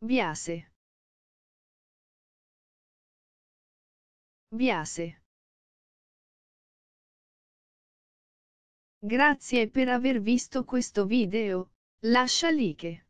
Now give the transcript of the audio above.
Biase. Biase. Grazie per aver visto questo video, lascia like.